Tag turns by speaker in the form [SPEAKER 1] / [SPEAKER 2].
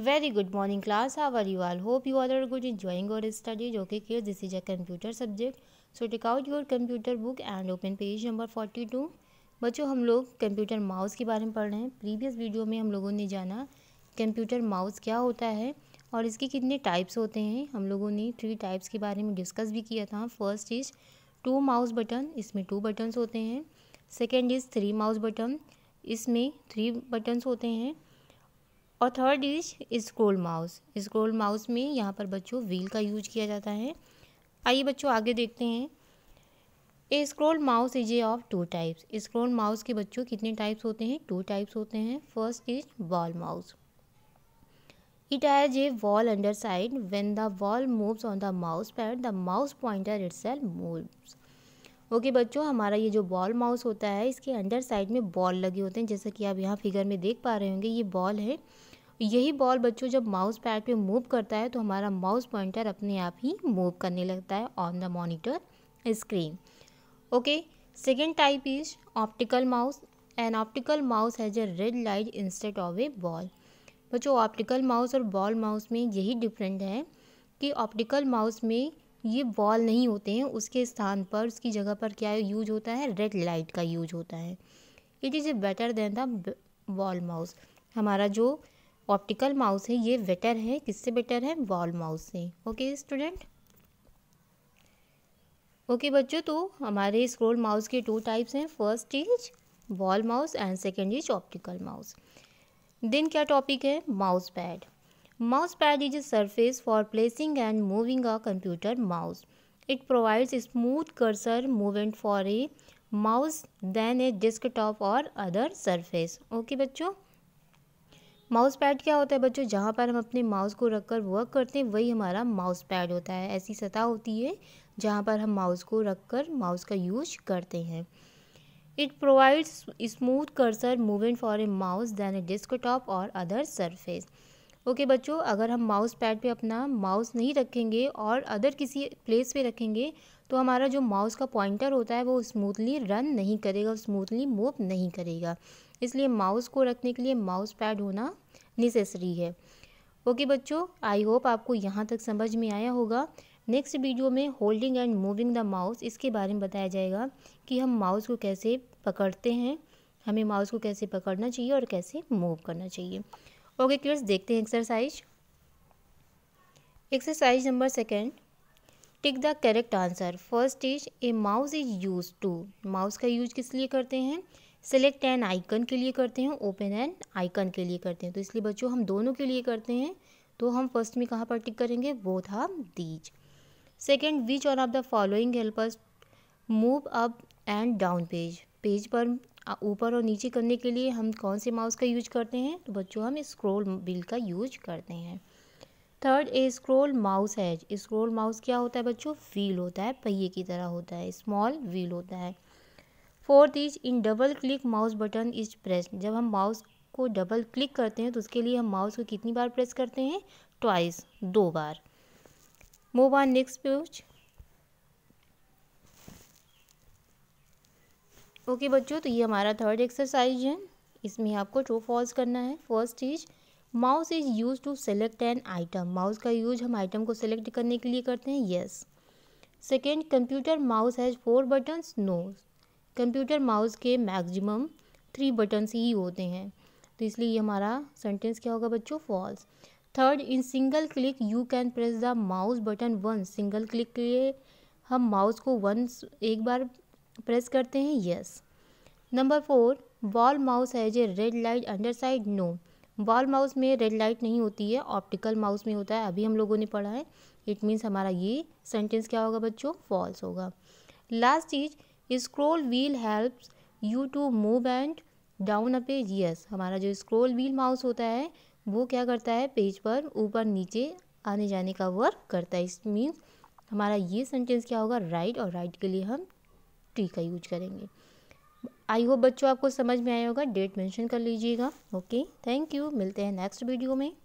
[SPEAKER 1] very good morning class how are you all hope you are good enjoying our studies okay kids this is a computer subject so take out your computer book and open page number forty two बच्चों हम लोग computer mouse के बारे में पढ़ रहे हैं previous video में हम लोगों ने जाना कंप्यूटर माउस क्या होता है और इसके कितने टाइप्स होते हैं हम लोगों ने थ्री टाइप्स के बारे में डिस्कस भी किया था first is two mouse button इसमें टू बटन्स होते हैं second is three mouse button इसमें थ्री बटन्स होते हैं और third is scroll mouse scroll mouse में यहाँ पर बच्चों व्हील का यूज किया जाता है आइए बच्चों आगे देखते हैं a scroll mouse is a of two types scroll mouse के बच्चों कितने टाइप्स होते हैं टू टाइप्स होते हैं first is ball mouse a ball under side when the ball moves on the mouse pad the mouse pointer it itself moves okay okay, बच्चों हमारा ये जो बॉल माउस होता है इसके अंडर साइड में बॉल लगे होते हैं जैसा कि आप यहाँ फिगर में देख पा रहे होंगे ये बॉल है यही बॉल बच्चों जब माउस पैड पे मूव करता है तो हमारा माउस पॉइंटर अपने आप ही मूव करने लगता है on the monitor screen okay second type is optical mouse an optical mouse has a red light instead of a ball बच्चों ऑप्टिकल माउस और बॉल माउस में यही डिफरेंट है कि ऑप्टिकल माउस में ये बॉल नहीं होते हैं उसके स्थान पर उसकी जगह पर क्या यूज होता है रेड लाइट का यूज होता है it is a better than the ball mouse हमारा जो ऑप्टिकल माउस है ये बेटर है किससे बेटर है वॉल माउस से ओके स्टूडेंट ओके बच्चों तो हमारे स्क्रोल माउस के टू टाइप्स हैं first is ball mouse and second is optical mouse then क्या टॉपिक है mouse pad mouse pad is a surface for placing and moving a computer mouse it provides smooth cursor movement for a mouse than a top or other surface okay बच्चों mouse pad क्या होता है बच्चों जहाँ पर हम अपने mouse को रख कर वर्क करते हैं वही हमारा माउस पैड होता है ऐसी सतह होती है जहाँ पर हम माउस को रख कर माउस का यूज करते हैं it provides smooth cursor movement for a mouse than a desktop और अदर सरफेस ओके बच्चों अगर हम माउस पैड पे अपना माउस नहीं रखेंगे और अदर किसी प्लेस पे रखेंगे तो हमारा जो माउस का पॉइंटर होता है वो स्मूथली रन नहीं करेगा स्मूथली मूव नहीं करेगा इसलिए माउस को रखने के लिए माउस पैड होना नेसेसरी है ओके बच्चों आई होप आपको यहाँ तक समझ में आया होगा नेक्स्ट वीडियो में holding and moving the mouse इसके बारे में बताया जाएगा कि हम माउस को कैसे पकड़ते हैं हमें माउस को कैसे पकड़ना चाहिए और कैसे मूव करना चाहिए ओके किड्स देखते हैं exercise exercise number second tick the correct answer first is a mouse is use to mouse का यूज किस लिए करते हैं सेलेक्ट एन आइकन के लिए करते हैं ओपन एन आइकन के लिए करते हैं तो इसलिए बच्चों हम दोनों के लिए करते हैं तो हम फर्स्ट में कहाँ पर टिक करेंगे वो था these second which or of the following helpers move up and down page page पर ऊपर और नीचे करने के लिए हम कौन से माउस का यूज करते हैं तो बच्चों हम स्क्रोल बिल का यूज करते हैं third a scroll mouse has scroll mouse क्या होता है बच्चों व्हील होता है पहिए की तरह होता है स्मॉल व्हील होता है fourth is in double click mouse button is press जब हम माउस को डबल क्लिक करते हैं तो उसके लिए हम माउस को कितनी बार प्रेस करते हैं ट्वाइस दो बार move on next page okay बच्चों तो ये हमारा थर्ड एक्सरसाइज है इसमें आपको ट्रू फॉल्स करना है first is mouse is use to select an item mouse का यूज हम आइटम को सेलेक्ट करने के लिए करते हैं yes second computer mouse has four buttons no computer mouse के मैक्सिमम थ्री बटन्स ही होते हैं तो इसलिए ये हमारा सेंटेंस क्या होगा बच्चों false third in single click you can press the mouse button one single click के लिए हम माउस को वन एक बार प्रेस करते हैं yes number four ball mouse has a red light under side no ball mouse में red light नहीं होती है ऑप्टिकल माउस में होता है अभी हम लोगों ने पढ़ा है इट मीन्स हमारा ये सेंटेंस क्या होगा बच्चों फॉल्स होगा लास्ट चीज़ scroll wheel helps you to move and down a page yes हमारा जो स्क्रोल व्हील माउस होता है वो क्या करता है पेज पर ऊपर नीचे आने जाने का वर्क करता है इस मीन्स हमारा ये सेंटेंस क्या होगा राइट और राइट के लिए हम ट्री का यूज करेंगे आई होप बच्चों आपको समझ में आया होगा डेट मेंशन कर लीजिएगा ओके थैंक यू मिलते हैं नेक्स्ट वीडियो में